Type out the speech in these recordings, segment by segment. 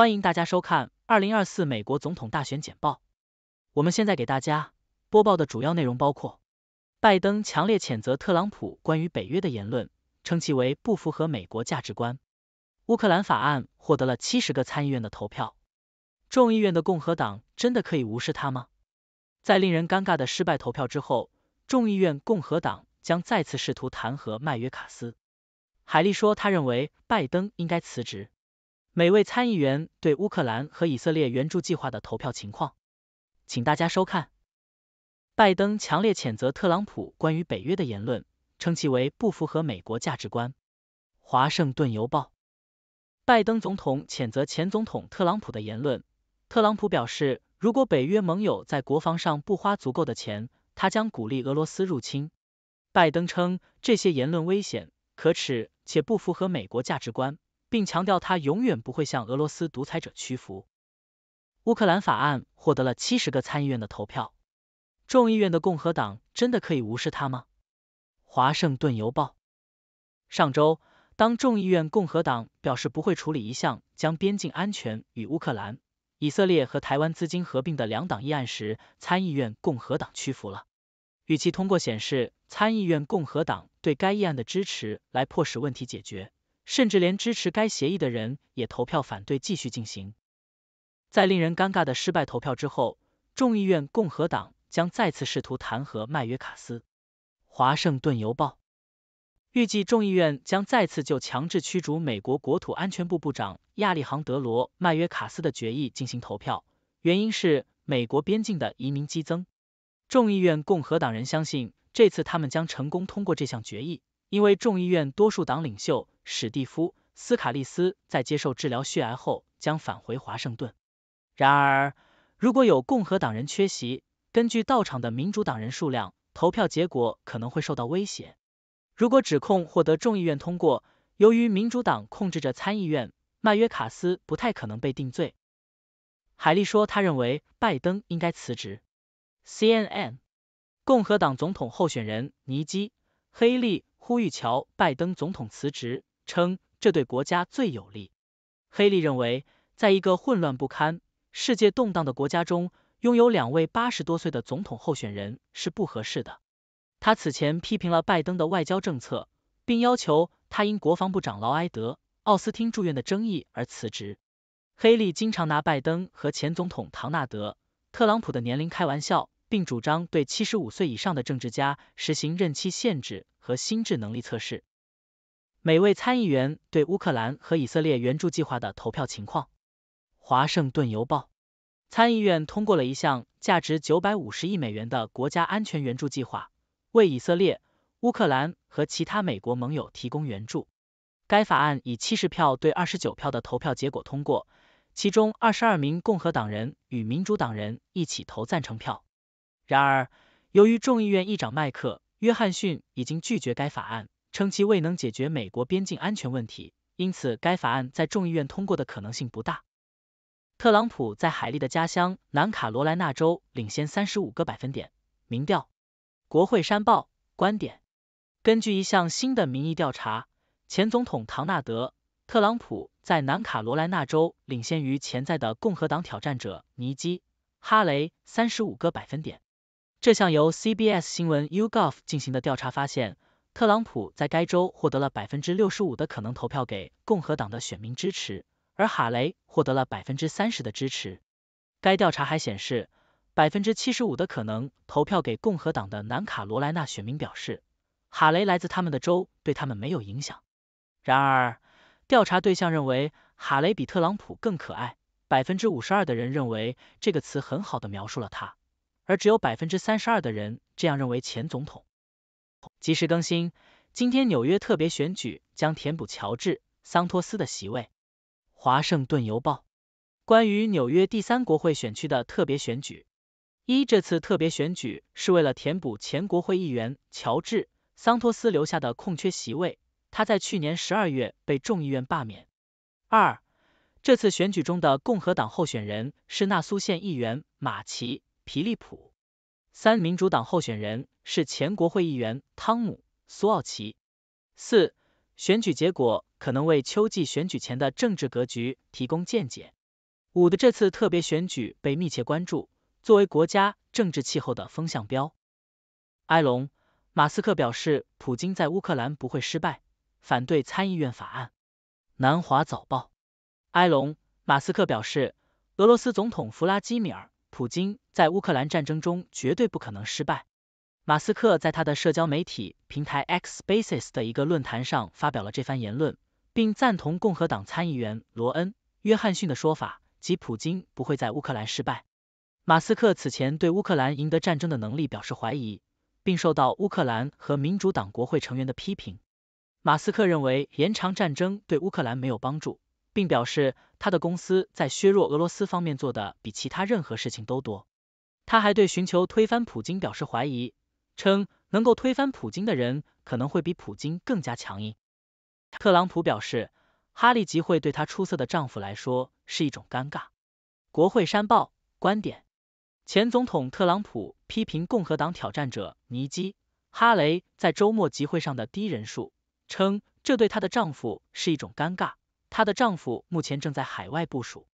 欢迎大家收看二零二四美国总统大选简报。我们现在给大家播报的主要内容包括：拜登强烈谴责特朗普关于北约的言论，称其为不符合美国价值观。乌克兰法案获得了七十个参议院的投票，众议院的共和党真的可以无视他吗？在令人尴尬的失败投票之后，众议院共和党将再次试图弹劾麦约卡斯。海利说，他认为拜登应该辞职。每位参议员对乌克兰和以色列援助计划的投票情况，请大家收看。拜登强烈谴责特朗普关于北约的言论，称其为不符合美国价值观。华盛顿邮报，拜登总统谴责前总统特朗普的言论。特朗普表示，如果北约盟友在国防上不花足够的钱，他将鼓励俄罗斯入侵。拜登称这些言论危险、可耻且不符合美国价值观。并强调他永远不会向俄罗斯独裁者屈服。乌克兰法案获得了七十个参议院的投票，众议院的共和党真的可以无视他吗？华盛顿邮报。上周，当众议院共和党表示不会处理一项将边境安全与乌克兰、以色列和台湾资金合并的两党议案时，参议院共和党屈服了，与其通过显示参议院共和党对该议案的支持来迫使问题解决。甚至连支持该协议的人也投票反对继续进行。在令人尴尬的失败投票之后，众议院共和党将再次试图弹劾麦约卡斯。华盛顿邮报预计众议院将再次就强制驱逐美国国土安全部部长亚历杭德罗·麦约卡斯的决议进行投票，原因是美国边境的移民激增。众议院共和党人相信这次他们将成功通过这项决议，因为众议院多数党领袖。史蒂夫·斯卡利斯在接受治疗血癌后将返回华盛顿。然而，如果有共和党人缺席，根据到场的民主党人数量，投票结果可能会受到威胁。如果指控获得众议院通过，由于民主党控制着参议院，麦约卡斯不太可能被定罪。海利说，他认为拜登应该辞职。CNN，共和党总统候选人尼基·黑利呼吁乔·拜登总统辞职。称这对国家最有利。黑利认为，在一个混乱不堪、世界动荡的国家中，拥有两位八十多岁的总统候选人是不合适的。他此前批评了拜登的外交政策，并要求他因国防部长劳埃德·奥斯汀住院的争议而辞职。黑利经常拿拜登和前总统唐纳德·特朗普的年龄开玩笑，并主张对七十五岁以上的政治家实行任期限制和心智能力测试。每位参议员对乌克兰和以色列援助计划的投票情况。华盛顿邮报：参议院通过了一项价值九百五十亿美元的国家安全援助计划，为以色列、乌克兰和其他美国盟友提供援助。该法案以七十票对二十九票的投票结果通过，其中二十二名共和党人与民主党人一起投赞成票。然而，由于众议院议长麦克·约翰逊已经拒绝该法案。称其未能解决美国边境安全问题，因此该法案在众议院通过的可能性不大。特朗普在海利的家乡南卡罗来纳州领先三十五个百分点。民调，国会山报观点：根据一项新的民意调查，前总统唐纳德·特朗普在南卡罗来纳州领先于潜在的共和党挑战者尼基·哈雷三十五个百分点。这项由 CBS 新闻 u g o v 进行的调查发现。特朗普在该州获得了百分之六十五的可能投票给共和党的选民支持，而哈雷获得了百分之三十的支持。该调查还显示，百分之七十五的可能投票给共和党的南卡罗来纳选民表示，哈雷来自他们的州对他们没有影响。然而，调查对象认为哈雷比特朗普更可爱，百分之五十二的人认为这个词很好的描述了他，而只有百分之三十二的人这样认为前总统。及时更新，今天纽约特别选举将填补乔治·桑托斯的席位。华盛顿邮报关于纽约第三国会选区的特别选举：一、这次特别选举是为了填补前国会议员乔治·桑托斯留下的空缺席位，他在去年十二月被众议院罢免；二、这次选举中的共和党候选人是纳苏县议员马奇·皮利普；三、民主党候选人。是前国会议员汤姆苏奥奇。四选举结果可能为秋季选举前的政治格局提供见解。五的这次特别选举被密切关注，作为国家政治气候的风向标。埃隆马斯克表示，普京在乌克兰不会失败。反对参议院法案。南华早报，埃隆马斯克表示，俄罗斯总统弗拉基米尔普京在乌克兰战争中绝对不可能失败。马斯克在他的社交媒体平台 X Spaces 的一个论坛上发表了这番言论，并赞同共和党参议员罗恩·约翰逊的说法，即普京不会在乌克兰失败。马斯克此前对乌克兰赢得战争的能力表示怀疑，并受到乌克兰和民主党国会成员的批评。马斯克认为延长战争对乌克兰没有帮助，并表示他的公司在削弱俄罗斯方面做的比其他任何事情都多。他还对寻求推翻普京表示怀疑。称能够推翻普京的人可能会比普京更加强硬。特朗普表示，哈利集会对她出色的丈夫来说是一种尴尬。国会山报观点：前总统特朗普批评共和党挑战者尼基·哈雷在周末集会上的低人数，称这对她的丈夫是一种尴尬。她的丈夫目前正在海外部署。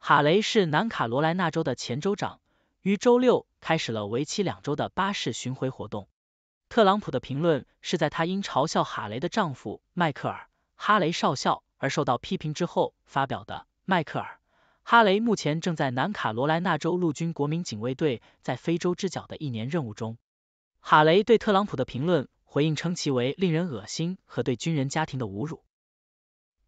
哈雷是南卡罗来纳州的前州长。于周六开始了为期两周的巴士巡回活动。特朗普的评论是在他因嘲笑哈雷的丈夫迈克尔·哈雷少校而受到批评之后发表的。迈克尔·哈雷目前正在南卡罗来纳州陆军国民警卫队在非洲之角的一年任务中。哈雷对特朗普的评论回应称其为令人恶心和对军人家庭的侮辱。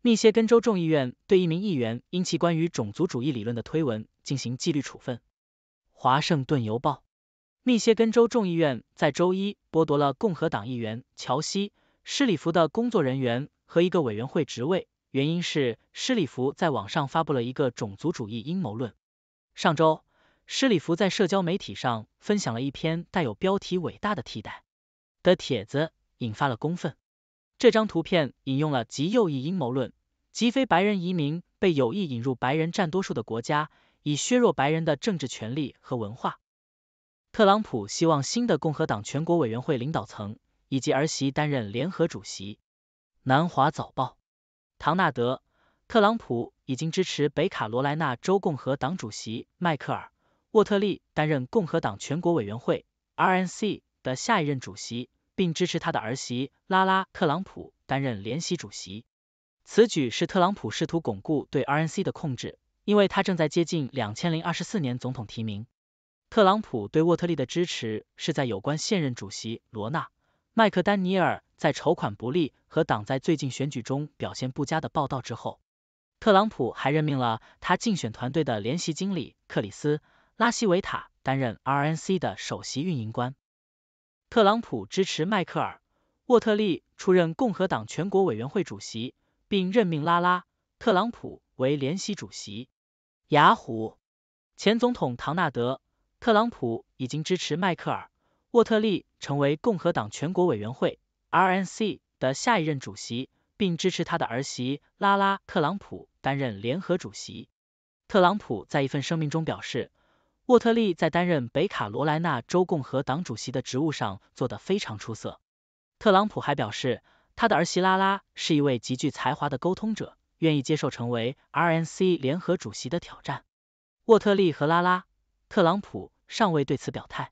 密歇根州众议院对一名议员因其关于种族主义理论的推文进行纪律处分。《华盛顿邮报》：密歇根州众议院在周一剥夺了共和党议员乔西·施里弗的工作人员和一个委员会职位，原因是施里弗在网上发布了一个种族主义阴谋论。上周，施里弗在社交媒体上分享了一篇带有标题“伟大的替代”的帖子，引发了公愤。这张图片引用了极右翼阴谋论，即非白人移民被有意引入白人占多数的国家。以削弱白人的政治权利和文化。特朗普希望新的共和党全国委员会领导层以及儿媳担任联合主席。南华早报：唐纳德·特朗普已经支持北卡罗来纳州共和党主席迈克尔·沃特利担任共和党全国委员会 （RNC） 的下一任主席，并支持他的儿媳拉拉·特朗普担任联席主席。此举是特朗普试图巩固对 RNC 的控制。因为他正在接近两千零二十四年总统提名，特朗普对沃特利的支持是在有关现任主席罗纳麦克丹尼尔在筹款不利和党在最近选举中表现不佳的报道之后。特朗普还任命了他竞选团队的联席经理克里斯拉西维塔担任 RNC 的首席运营官。特朗普支持迈克尔沃特利出任共和党全国委员会主席，并任命拉拉特朗普为联席主席。雅虎前总统唐纳德·特朗普已经支持迈克尔·沃特利成为共和党全国委员会 （RNC） 的下一任主席，并支持他的儿媳拉拉·特朗普担任联合主席。特朗普在一份声明中表示，沃特利在担任北卡罗来纳州共和党主席的职务上做得非常出色。特朗普还表示，他的儿媳拉拉是一位极具才华的沟通者。愿意接受成为 RNC 联合主席的挑战。沃特利和拉拉·特朗普尚未对此表态。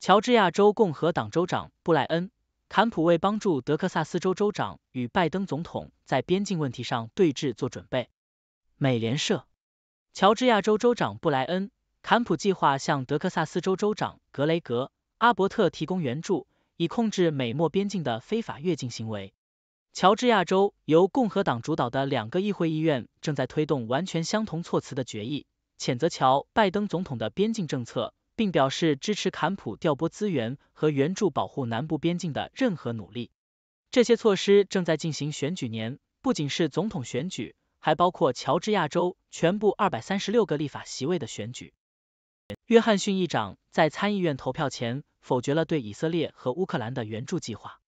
乔治亚州共和党州长布莱恩·坎普为帮助德克萨斯州州长与拜登总统在边境问题上对峙做准备。美联社，乔治亚州州长布莱恩·坎普计划向德克萨斯州州长格雷格·阿伯特提供援助，以控制美墨边境的非法越境行为。乔治亚州由共和党主导的两个议会议院正在推动完全相同措辞的决议，谴责乔拜登总统的边境政策，并表示支持坎普调拨资源和援助保护南部边境的任何努力。这些措施正在进行选举年，不仅是总统选举，还包括乔治亚州全部二百三十六个立法席位的选举。约翰逊议长在参议院投票前否决了对以色列和乌克兰的援助计划。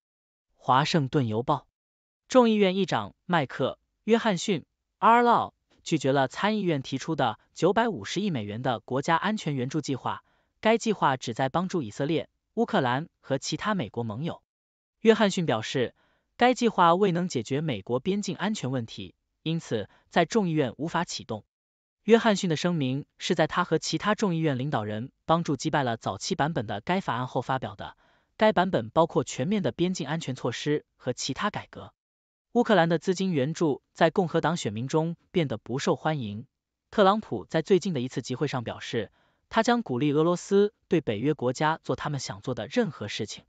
华盛顿邮报。众议院议长迈克·约翰逊 ·R. o 拒绝了参议院提出的九百五十亿美元的国家安全援助计划。该计划旨在帮助以色列、乌克兰和其他美国盟友。约翰逊表示，该计划未能解决美国边境安全问题，因此在众议院无法启动。约翰逊的声明是在他和其他众议院领导人帮助击败了早期版本的该法案后发表的。该版本包括全面的边境安全措施和其他改革。乌克兰的资金援助在共和党选民中变得不受欢迎。特朗普在最近的一次集会上表示，他将鼓励俄罗斯对北约国家做他们想做的任何事情，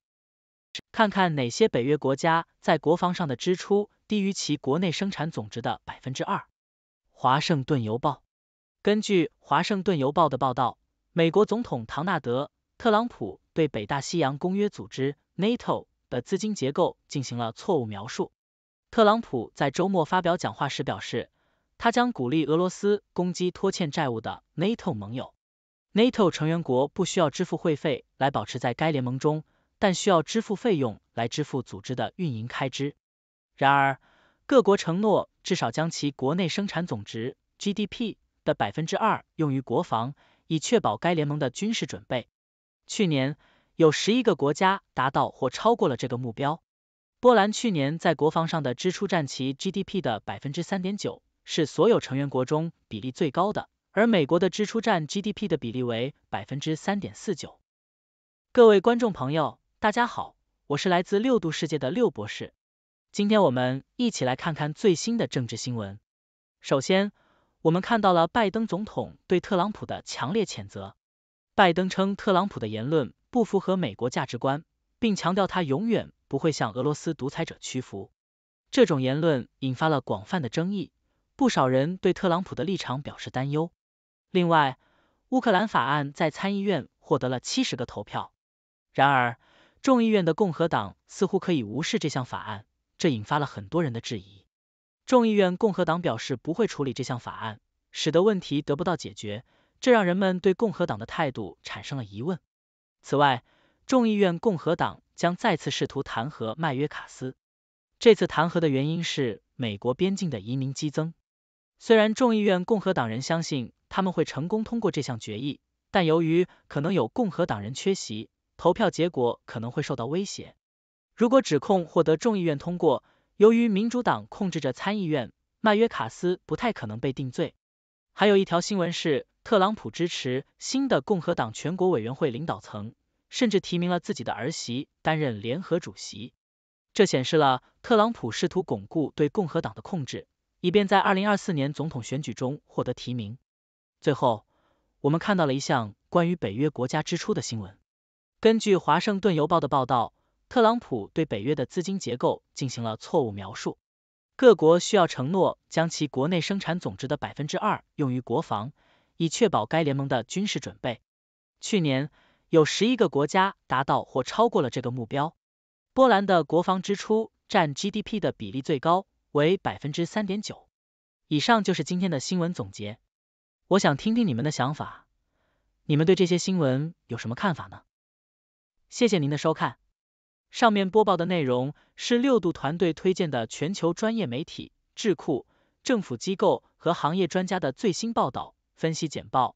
看看哪些北约国家在国防上的支出低于其国内生产总值的百分之二。华盛顿邮报根据华盛顿邮报的报道，美国总统唐纳德·特朗普对北大西洋公约组织 （NATO） 的资金结构进行了错误描述。特朗普在周末发表讲话时表示，他将鼓励俄罗斯攻击拖欠债务的 NATO 盟友。NATO 成员国不需要支付会费来保持在该联盟中，但需要支付费用来支付组织的运营开支。然而，各国承诺至少将其国内生产总值 GDP 的百分之二用于国防，以确保该联盟的军事准备。去年，有十一个国家达到或超过了这个目标。波兰去年在国防上的支出占其 GDP 的百分之三点九，是所有成员国中比例最高的。而美国的支出占 GDP 的比例为百分之三点四九。各位观众朋友，大家好，我是来自六度世界的六博士。今天我们一起来看看最新的政治新闻。首先，我们看到了拜登总统对特朗普的强烈谴责。拜登称特朗普的言论不符合美国价值观。并强调他永远不会向俄罗斯独裁者屈服。这种言论引发了广泛的争议，不少人对特朗普的立场表示担忧。另外，乌克兰法案在参议院获得了七十个投票，然而众议院的共和党似乎可以无视这项法案，这引发了很多人的质疑。众议院共和党表示不会处理这项法案，使得问题得不到解决，这让人们对共和党的态度产生了疑问。此外，众议院共和党将再次试图弹劾麦约卡斯。这次弹劾的原因是美国边境的移民激增。虽然众议院共和党人相信他们会成功通过这项决议，但由于可能有共和党人缺席，投票结果可能会受到威胁。如果指控获得众议院通过，由于民主党控制着参议院，麦约卡斯不太可能被定罪。还有一条新闻是，特朗普支持新的共和党全国委员会领导层。甚至提名了自己的儿媳担任联合主席，这显示了特朗普试图巩固对共和党的控制，以便在二零二四年总统选举中获得提名。最后，我们看到了一项关于北约国家支出的新闻。根据《华盛顿邮报》的报道，特朗普对北约的资金结构进行了错误描述。各国需要承诺将其国内生产总值的百分之二用于国防，以确保该联盟的军事准备。去年。有十一个国家达到或超过了这个目标。波兰的国防支出占 GDP 的比例最高，为百分之三点九。以上就是今天的新闻总结。我想听听你们的想法，你们对这些新闻有什么看法呢？谢谢您的收看。上面播报的内容是六度团队推荐的全球专业媒体、智库、政府机构和行业专家的最新报道、分析简报。